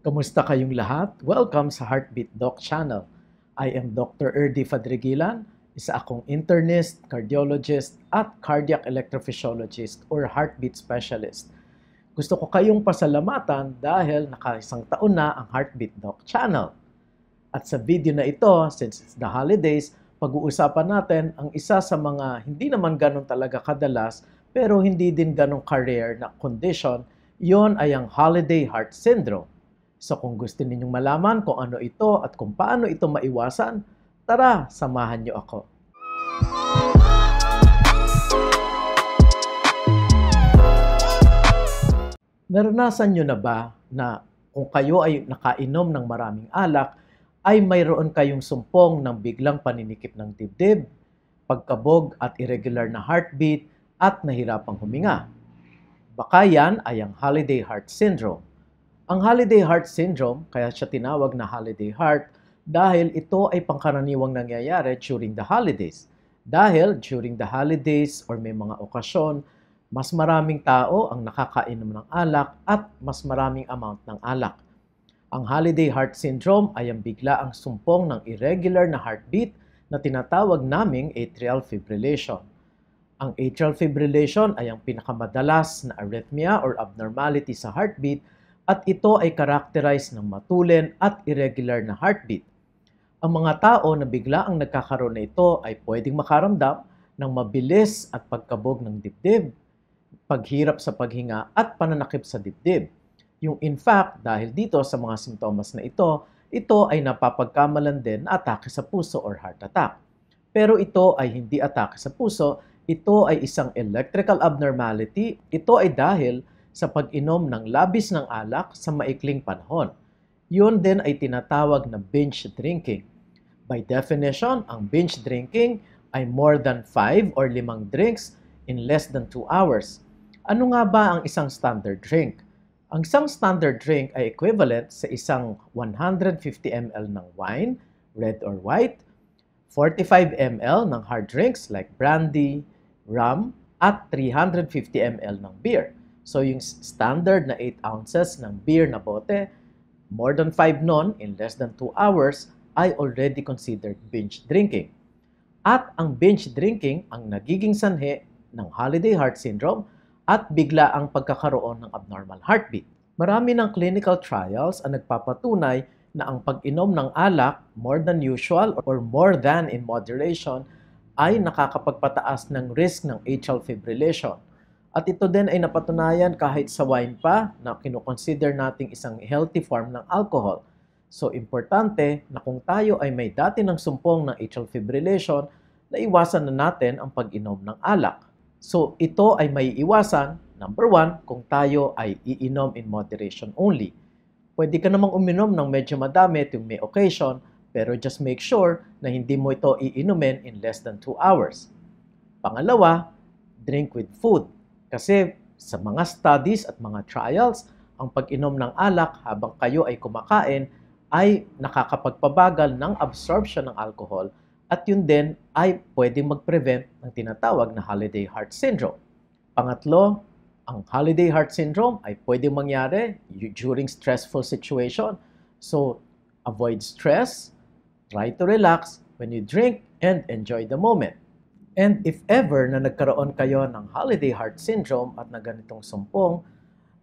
Kumusta kayong lahat? Welcome sa Heartbeat Doc Channel. I am Dr. Erdi Fadrigilan, isa akong internist, cardiologist, at cardiac electrophysiologist or heartbeat specialist. Gusto ko kayong pasalamatan dahil nakaisang taon na ang Heartbeat Doc Channel. At sa video na ito, since it's the holidays, pag-uusapan natin ang isa sa mga hindi naman ganun talaga kadalas pero hindi din ganong career na condition, yon ay ang holiday heart syndrome So kung gusto ninyong malaman kung ano ito at kung paano ito maiwasan, tara, samahan niyo ako. Naranasan niyo na ba na kung kayo ay nakainom ng maraming alak, ay mayroon kayong sumpong ng biglang paninikip ng dibdib, pagkabog at irregular na heartbeat, at nahirapang huminga. Baka yan ay ang holiday heart syndrome. Ang holiday heart syndrome, kaya siya tinawag na holiday heart, dahil ito ay pangkaraniwang nangyayari during the holidays. Dahil during the holidays or may mga okasyon, mas maraming tao ang nakakainom ng alak at mas maraming amount ng alak. Ang holiday heart syndrome ay ang bigla ang sumpong ng irregular na heartbeat na tinatawag naming atrial fibrillation. Ang atrial fibrillation ay ang pinakamadalas na arrhythmia or abnormality sa heartbeat at ito ay characterized ng matulin at irregular na heartbeat. Ang mga tao na bigla ang nagkakaroon na ito ay pwedeng makaramdam ng mabilis at pagkabog ng dibdib, paghirap sa paghinga at pananakip sa dibdib. Yung in fact, dahil dito sa mga simptomas na ito, ito ay napapagkamalan din na atake sa puso or heart attack. Pero ito ay hindi atake sa puso, ito ay isang electrical abnormality. Ito ay dahil sa pag-inom ng labis ng alak sa maikling panahon. Yun din ay tinatawag na binge drinking. By definition, ang binge drinking ay more than 5 or 5 drinks in less than 2 hours. Ano nga ba ang isang standard drink? Ang isang standard drink ay equivalent sa isang 150 ml ng wine, red or white, 45 ml ng hard drinks like brandy, rum, at 350 ml ng beer. So yung standard na 8 ounces ng beer na bote, more than 5 non in less than 2 hours ay already considered binge drinking. At ang binge drinking ang nagiging sanhi ng holiday heart syndrome at bigla ang pagkakaroon ng abnormal heartbeat. Marami ng clinical trials ang nagpapatunay na ang pag-inom ng alak more than usual or more than in moderation ay nakakapagpataas ng risk ng atrial fibrillation at ito din ay napatunayan kahit sa wine pa na kinoconsider nating isang healthy form ng alcohol. So importante na kung tayo ay may dati ng sumpong ng atrial fibrillation, na iwasan na natin ang pag-inom ng alak. So ito ay may iwasan, number one, kung tayo ay iinom in moderation only. Pwede ka namang uminom ng medyo madami tuwing may occasion, pero just make sure na hindi mo ito iinumin in less than 2 hours. Pangalawa, drink with food. Kasi sa mga studies at mga trials, ang pag-inom ng alak habang kayo ay kumakain ay nakakapagpabagal ng absorption ng alcohol at yun din ay pwedeng mag-prevent ng tinatawag na holiday heart syndrome. Pangatlo, ang holiday heart syndrome ay pwedeng mangyari during stressful situation. So, avoid stress, try to relax when you drink, and enjoy the moment. And if ever na nagkaroon kayo ng holiday heart syndrome at na ganitong sumpong,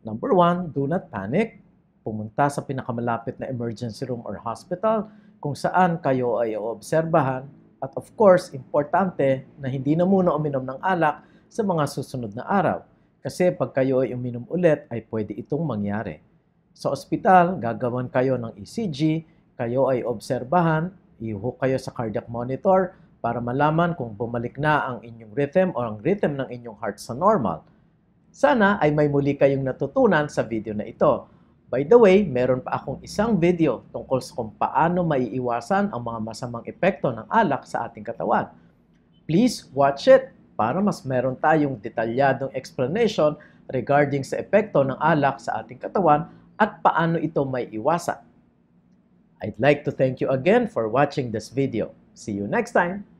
number one, do not panic. Pumunta sa pinakamalapit na emergency room or hospital kung saan kayo ay obserbahan. At of course, importante na hindi na muna uminom ng alak sa mga susunod na araw. Kasi pag kayo ay uminom ulit, ay pwede itong mangyari. Sa ospital, gagawan kayo ng ECG, kayo ay obserbahan, iho kayo sa cardiac monitor, para malaman kung bumalik na ang inyong rhythm o ang rhythm ng inyong heart sa normal. Sana ay may muli kayong natutunan sa video na ito. By the way, meron pa akong isang video tungkol sa kung paano maiiwasan ang mga masamang epekto ng alak sa ating katawan. Please watch it para mas meron tayong detalyadong explanation regarding sa epekto ng alak sa ating katawan at paano ito may iwasan. I'd like to thank you again for watching this video. See you next time.